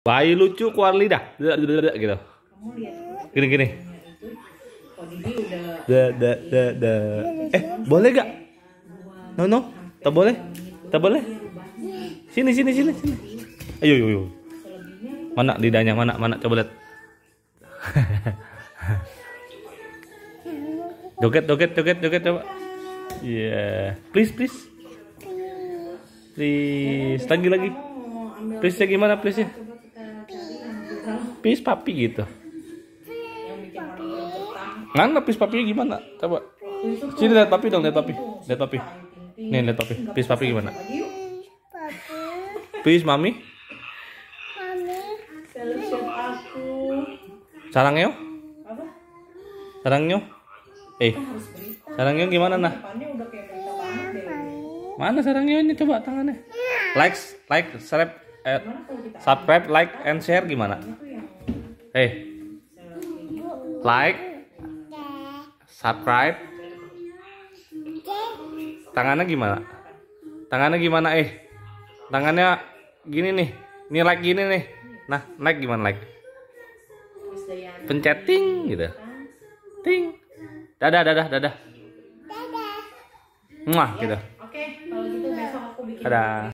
Bayi lucu keluar lidah, gitu. Gini-gini. Da da da da. Eh, boleh gak? No no, tak boleh, tak boleh. Sini sini sini sini. Ayo ayo. ayo. Mana lidahnya? Mana mana? Coba lihat. Joget joget joget joget coba. Iya. Yeah. Please please. Please. Lagi lagi. Please ya gimana please ya? pis papi gitu. nggak peace papi gimana? Coba. Sini lihat papi dong, lihat papi. Lihat papi. Nih lihat papi. pis papi gimana? Pis mami. Mami. aku. Sarangnya? Sarang Sarangnya? Eh. Sarangnya gimana nah? Mana sarangnya ini coba tangannya? Like, like, subscribe, eh, subscribe, like, and share gimana? eh like subscribe tangannya gimana tangannya gimana eh tangannya gini nih ini like gini nih nah like gimana like pencet ting gitu ting dadah dadah dadah muah gitu oke kalau gitu besok aku bikin dadah